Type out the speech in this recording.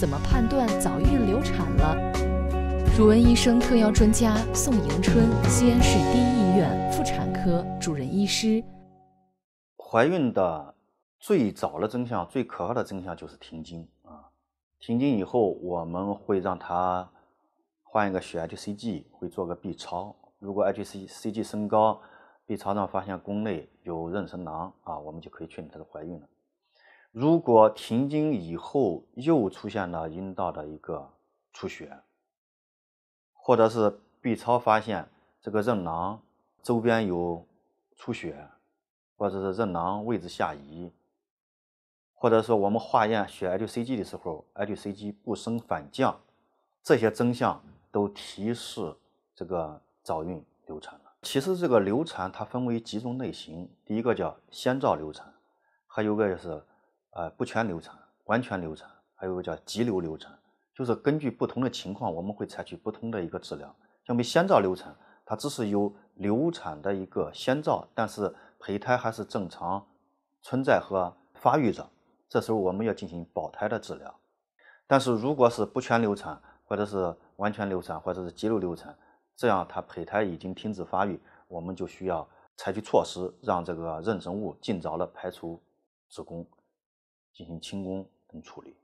怎么判断早孕流产了？主文医生特邀专家宋迎春，西安市第一医院妇产科主任医师。怀孕的最早的征象，最可怕的征象就是停经啊。停经以后，我们会让她换一个血 HCG，会做个 B 超。如果 HCG 升高，B 超上发现宫内有妊娠囊啊，我们就可以确定她是怀孕了。如果停经以后又出现了阴道的一个出血，或者是 B 超发现这个妊囊周边有出血，或者是妊囊位置下移，或者说我们化验血 hCG 的时候 hCG 不升反降，这些征象都提示这个早孕流产了。其实这个流产它分为几种类型，第一个叫先兆流产，还有个就是。啊，不全流产、完全流产，还有个叫急流流产，就是根据不同的情况，我们会采取不同的一个治疗。像我们先兆流产，它只是有流产的一个先兆，但是胚胎还是正常存在和发育着，这时候我们要进行保胎的治疗。但是如果是不全流产，或者是完全流产，或者是急流流产，这样它胚胎已经停止发育，我们就需要采取措施，让这个妊娠物尽早的排出子宫。进行清宫等处理。